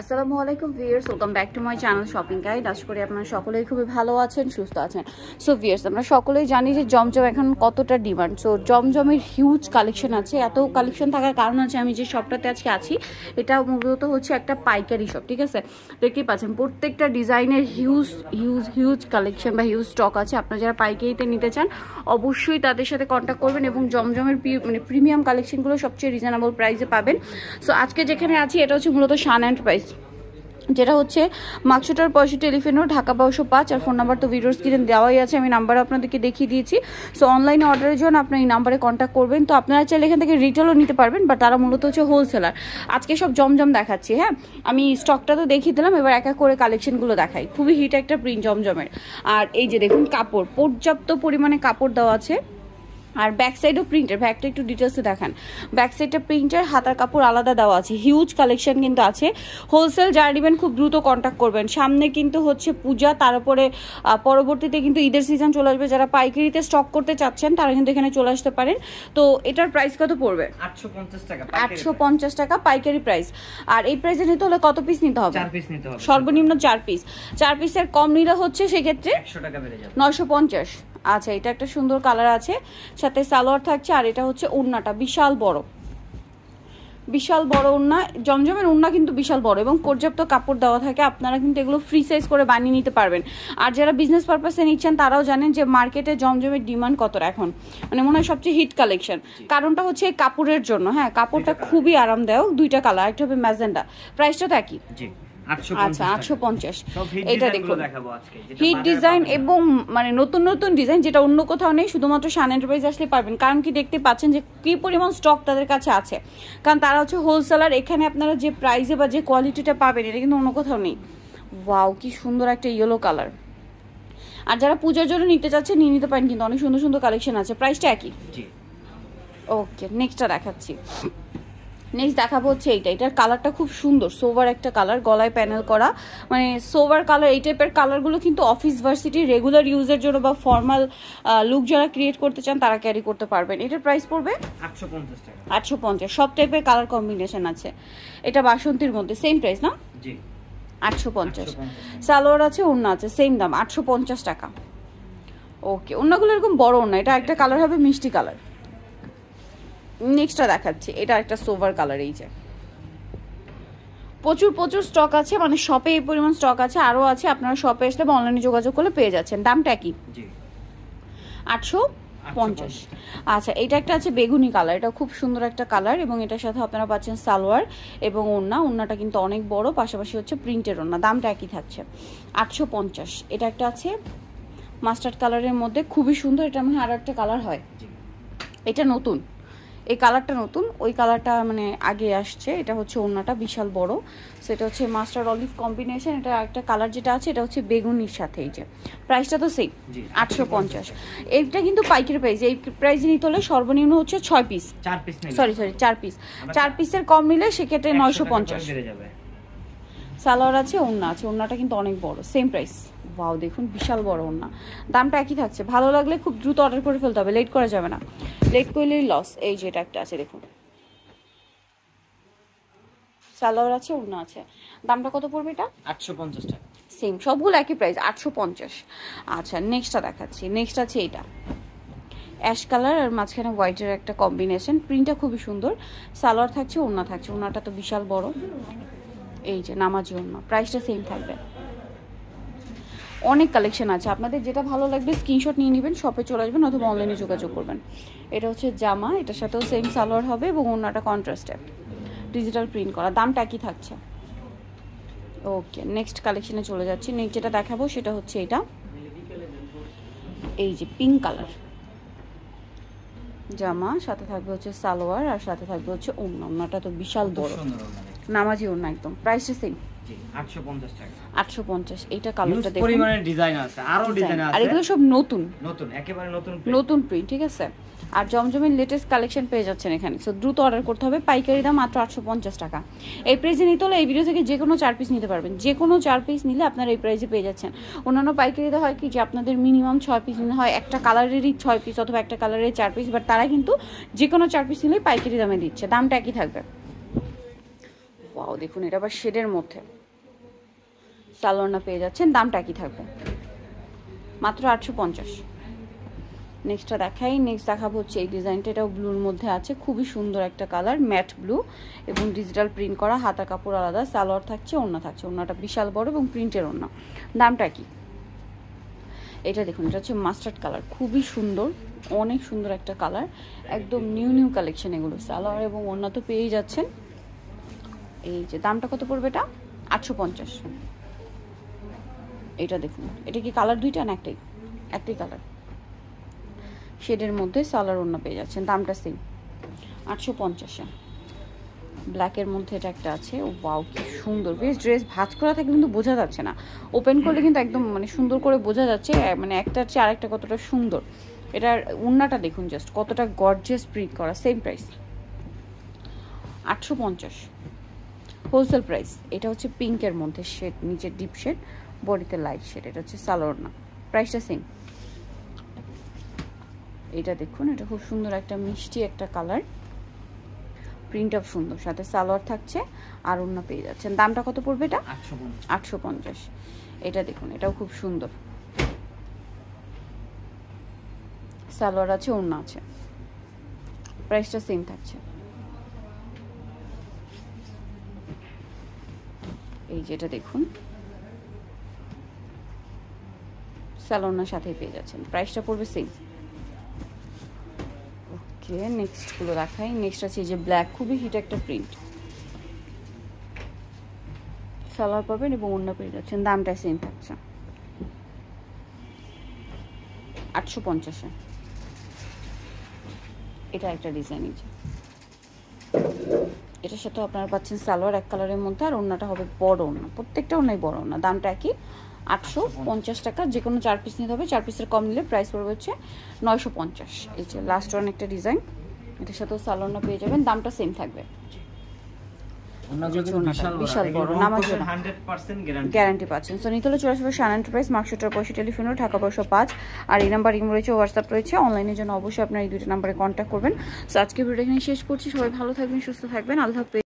আসসালামু আলাইকুম viewers welcome back to my channel shopping guide আশা করি আপনারা সকলেই খুবই ভালো আছেন সুস্থ আছেন সো ভিয়ার্স আমরা সকলেই জানি যে জমজম এখন কতটা ডিমান্ড সো জমজমের হিউজ কালেকশন আছে এত কালেকশন থাকার কারণ আছে আমি যে শপটাতে আজকে আছি এটা মূলত হচ্ছে একটা পাইকারি শপ ঠিক আছে দেখতেই পাচ্ছেন প্রত্যেকটা ডিজাইনের হিউজ হিউজ হিউজ কালেকশন বা হিউজ স্টক আছে আপনারা যারা পাইকারিতে নিতে চান অবশ্যই তাদের সাথে কন্ট্যাক্ট করবেন এবং জমজমের মানে প্রিমিয়াম কালেকশনগুলো সবচেয়ে রিজনেবল প্রাইসে পাবেন সো আজকে যেখানে আছি এটা হচ্ছে মূলত সান অ্যান্ড প্রাইস যেটা হচ্ছে মাকশোটার পয়সা এলিফেনো ঢাকা বারোশো পাঁচ আর ফোন নাম্বার তো ভিডিও স্ক্রিনে দেওয়াই আছে আমি নাম্বার আপনাদেরকে দেখিয়ে দিয়েছি সো অনলাইনে অর্ডারের জন্য আপনার এই নাম্বারে কন্ট্যাক্ট করবেন তো আপনারা চাইলে এখান থেকে রিটেলও নিতে পারবেন বাট তারা মূলত হচ্ছে হোলসেলার আজকে সব জমজম দেখাচ্ছি হ্যাঁ আমি স্টকটা তো দেখিয়ে দিলাম এবার এক এক করে কালেকশনগুলো দেখাই খুবই হিট একটা প্রিন্ট জমজমের আর এই যে দেখুন কাপড় পর্যাপ্ত পরিমাণে কাপড় দেওয়া আছে আর ব্যাক সাইডও প্রিন্টের ব্যাকটা একটু ডিটেলসে দেখান ব্যাক সাইডটা প্রিন্টের হাতার কাপড় আলাদা দেওয়া আছে হিউজ কালেকশন কিন্তু আছে হোলসেল যারা নেবেন খুব দ্রুত কন্ট্যাক্ট করবেন সামনে কিন্তু হচ্ছে পূজা তারপরে পরবর্তীতে কিন্তু ঈদের সিজন চলে আসবে যারা পাইকারিতে স্টক করতে চাচ্ছেন তারা কিন্তু এখানে চলে আসতে পারেন তো এটার প্রাইস কত পড়বে আটশো পঞ্চাশ টাকা পাইকারি প্রাইস আর এই প্রাইসে নিতে হলে কত পিস নিতে হবে সর্বনিম্ন চার পিস চার পিসের কম নিলে হচ্ছে সেক্ষেত্রে নশো পঞ্চাশ আচ্ছা এটা একটা সুন্দর কালার আছে সাথে সালোয়ার থাকছে আর এটা হচ্ছে ওড়নাটা বিশাল বড় বিশাল বড় ওড়না জমজমের ওড়না কিন্তু বিশাল বড় এবং পর্যাপ্ত কাপড় দেওয়া থাকে আপনারা কিন্তু এগুলো ফ্রি সাইজ করে বানিয়ে নিতে পারবেন আর যারা বিজনেস পারপাসে নিচ্ছেন তারাও জানেন যে মার্কেটে জমজমের ডিমান্ড কত এখন মানে মনে হয় সবচেয়ে হিট কালেকশন কারণটা হচ্ছে কাপড়ের জন্য হ্যাঁ কাপড়টা খুবই আরামদায়ক দুইটা কালার একটা হবে ম্যাজেন্ডা প্রাইসটা তো একই আচ্ছা আটশো পঞ্চাশ এটা দেখুন হিট ডিজাইন এবং মানে নতুন নতুন ডিজাইন যেটা অন্য কোথাও নেই শুধুমাত্র আসলে কারণ কি দেখতে পাচ্ছেন যে কি পরিমাণ স্টক তাদের কাছে আছে কারণ তারা হচ্ছে হোলসেলার এখানে আপনারা যে বা যে কোয়ালিটিটা পাবেন এটা কিন্তু অন্য কোথাও নেই কি সুন্দর একটা ইয়েলো কালার আর যারা পূজার জন্য নিতে চাচ্ছে নিয়ে নিতে পারেন কিন্তু অনেক সুন্দর সুন্দর কালেকশন আছে প্রাইসটা একই ওকে নেক্সটটা দেখাচ্ছি নেক্সট দেখাবো হচ্ছে এইটা এটার কালারটা খুব সুন্দর সোভার একটা কালার গলায় প্যানেল করা মানে সোভার কালার এই টাইপের কালারগুলো কিন্তু অফিস ভার্সিটির রেগুলার ইউজের জন্য বা ফর্মাল লুক যারা ক্রিয়েট করতে চান তারা ক্যারি করতে পারবেন এটার প্রাইস পড়বে আটশো পঞ্চাশ সব টাইপের কালার কম্বিনেশন আছে এটা বাসন্তীর মধ্যে সেম প্রাইস না আটশো পঞ্চাশ সালোয়ার আছে অন্য আছে সেম দাম আটশো পঞ্চাশ টাকা ওকে অন্যগুলো এরকম বড় অন্য এটা একটা কালার হবে মিষ্টি কালার নেক্সটটা দেখাচ্ছি এটা একটা সোভার কালার এই যে প্রচুর প্রচুর স্টক আছে মানে শপে এই পরিমাণ স্টক আছে আরও আছে আপনারা শপে আসলে বা অনলাইনে যোগাযোগ করলে পেয়ে যাচ্ছেন দামটা কি আটশো পঞ্চাশ আচ্ছা এটা একটা আছে বেগুনি কালার এটা খুব সুন্দর একটা কালার এবং এটার সাথে আপনারা পাচ্ছেন সালোয়ার এবং ওড়না ওড়নাটা কিন্তু অনেক বড় পাশাপাশি হচ্ছে প্রিন্টের ওড়না দামটা একই থাকছে আটশো পঞ্চাশ এটা একটা আছে মাস্টার্ড কালারের মধ্যে খুবই সুন্দর এটা মনে হয় আরও একটা কালার হয় এটা নতুন এই কালারটা নতুন ওই কালারটা মানে আগে আসছে এটা হচ্ছে ওড়নাটা বিশাল বড় সো এটা হচ্ছে মাস্টার অলিভ কম্বিনেশন এটা একটা কালার যেটা আছে এটা হচ্ছে বেগুনির সাথে এই যে প্রাইসটা তো সেম আটশো পঞ্চাশ এইটা কিন্তু পাইকারি প্রাইস এই প্রাইস নিতে হলে সর্বনিম্ন হচ্ছে ছয় পিস সরি সরি চার পিস চার পিসের কম নিলে সেক্ষেত্রে নয়শো পঞ্চাশ সালোয়ার আছে ওন্না আছে ওন্নাটা কিন্তু অনেক বড় সেম প্রাইস বাও দেখুন বিশাল বড় ওন্না দামটা একই থাকছে ভালো লাগলে খুব দ্রুত অর্ডার করে ফেলতে হবে লেট করা যাবে না লেট করলেই লস এই যে এটা একটা আছে দেখুন সালোয়ার আছে ওড়না আছে দামটা কত পড়বে এটা আটশো পঞ্চাশ টাকা সেম সবগুলো একই প্রাইস আটশো পঞ্চাশ আচ্ছা নেক্সটটা দেখাচ্ছি নেক্সট আছে এটা অ্যাশ কালার আর মাঝখানে হোয়াইটের একটা কম্বিনেশন প্রিন্টটা খুবই সুন্দর সালোয়ার থাকছে ওড়না থাকছে ওড়নাটা তো বিশাল বড় এই যে নামাজ জন্য প্রাইসটা সেম থাকবে অনেক কালেকশন আছে আপনাদের যেটা ভালো লাগবে স্ক্রিনশট নিয়ে নেবেন শপে চলে আসবেন অথবা অনলাইনে যোগাযোগ করবেন এটা হচ্ছে জামা এটার সাথেও সেম সালোয়ার হবে এবং একটা কন্ট্রাস্টে ডিজিটাল প্রিন্ট করা দামটা একই থাকছে ওকে নেক্সট কালেকশনে চলে যাচ্ছি নেক্সট যেটা দেখাবো সেটা হচ্ছে এটা এই যে পিঙ্ক কালার জামা সাথে থাকবে হচ্ছে সালোয়ার আর সাথে থাকবে হচ্ছে অন্য অন্যটা তো বিশাল বড় নামাজি ওড়না একদম প্রাইসটা সেম আটশো পঞ্চাশ এটা কালারটা দেখুন ডিজাইন আছে আরো ডিজাইন আছে আর এগুলো সব নতুন নতুন একেবারে নতুন নতুন প্রিন্ট ঠিক আছে আর জমজমের লেটেস্ট কালেকশন পেয়ে যাচ্ছেন এখানে সো দ্রুত অর্ডার করতে হবে পাইকারি দাম মাত্র আটশো পঞ্চাশ টাকা এই প্রাইজে নিতে হলে এই ভিডিও থেকে যে কোনো চার পিস নিতে পারবেন যে কোনো চার পিস নিলে আপনারা এই প্রাইসে পেয়ে যাচ্ছেন অন্যান্য পাইকারি পাইকারিতে হয় কি যে আপনাদের মিনিমাম ছয় পিস নিতে হয় একটা কালারেরই ছয় পিস অথবা একটা কালারের চার পিস বাট তারা কিন্তু যে কোনো চার পিস নিলেই পাইকারি দামে দিচ্ছে দামটা একই থাকবে ওয়াও দেখুন এটা আবার শেডের মধ্যে সালোয়ারনা পেয়ে যাচ্ছেন দামটা কি থাকবে মাত্র আটশো পঞ্চাশ নেক্সটটা দেখাই নেক্সট দেখাবো হচ্ছে এই ডিজাইনটা এটাও ব্লুর মধ্যে আছে খুবই সুন্দর একটা কালার ম্যাট ব্লু এবং ডিজিটাল প্রিন্ট করা হাতা কাপড় আলাদা সালোয়ার থাকছে ওড়না থাকছে ওড়নাটা বিশাল বড় এবং প্রিন্টের ওড়না দামটা কি এটা দেখুন এটা হচ্ছে মাস্টার্ড কালার খুবই সুন্দর অনেক সুন্দর একটা কালার একদম নিউ নিউ কালেকশন এগুলো সালোয়ার এবং ওড়না তো পেয়েই যাচ্ছেন এই যে দামটা কত পড়বে এটা আটশো পঞ্চাশ এটা দেখুন এটা কি কালার দুইটা না একটাই একটাই কালার শেডের মধ্যে সালার অন্য পেয়ে যাচ্ছেন দামটা সেম আটশো পঞ্চাশে ব্ল্যাকের মধ্যে এটা একটা আছে ওয়াও কি সুন্দর বেশ ড্রেস ভাজ করা থাকে কিন্তু বোঝা যাচ্ছে না ওপেন করলে কিন্তু একদম মানে সুন্দর করে বোঝা যাচ্ছে মানে একটা চেয়ে আরেকটা কতটা সুন্দর এটার উন্নাটা দেখুন জাস্ট কতটা গর্জেস প্রিন্ট করা সেম প্রাইস আটশো পঞ্চাশ হোলসেল প্রাইস এটা হচ্ছে পিঙ্কের মধ্যে শেড নিচে ডিপ শেড বডিতে লাইট শেড এটা হচ্ছে সালোয়ার না প্রাইসটা সেম এটা দেখুন এটা খুব সুন্দর একটা মিষ্টি একটা কালার অফ সুন্দর সাথে সালোয়ার থাকছে আর অন্য পেয়ে যাচ্ছেন দামটা কত পড়বে এটা আটশো পঞ্চাশ এটা দেখুন এটাও খুব সুন্দর সালোয়ার আছে অন্য আছে প্রাইসটা সেম থাকছে এই যেটা দেখুন স্যালোনার সাথে পেয়ে যাচ্ছেন প্রাইসটা পড়বে সেম ওকে নেক্সটগুলো দেখাই নেক্সট আছে এই যে ব্ল্যাক খুবই হিট একটা প্রিন্ট সালোয়ার পাবেন এবং অন্য পেয়ে যাচ্ছেন দামটা সেম থাকছে আটশো পঞ্চাশে এটা একটা ডিজাইন আছে এটার সাথে আপনারা পাচ্ছেন সালোয়ার এক কালারের মধ্যে আর অন্যটা হবে বড় অন্য প্রত্যেকটা অন্যায় বড় অন্য দামটা একই আটশো পঞ্চাশ টাকা যে কোনো চার পিস নিতে হবে চার পিসের কম নিলে প্রাইস পড়বে হচ্ছে নয়শো পঞ্চাশ এই যে লাস্ট অনেকটা ডিজাইন এটার সাথেও সালোয়ারটা পেয়ে যাবেন দামটা সেম থাকবে সো পাঁচ আর এই রয়েছে হোয়াটসঅ্যাপ রয়েছে অনলাইনের জন্য অবশ্যই আপনার এই দুটো নাম্বারে কন্ট্যাক্ট করবেন আজকে ভিডিও এখানে শেষ করছি সবাই ভালো থাকবেন সুস্থ থাকবেন আল্লাহ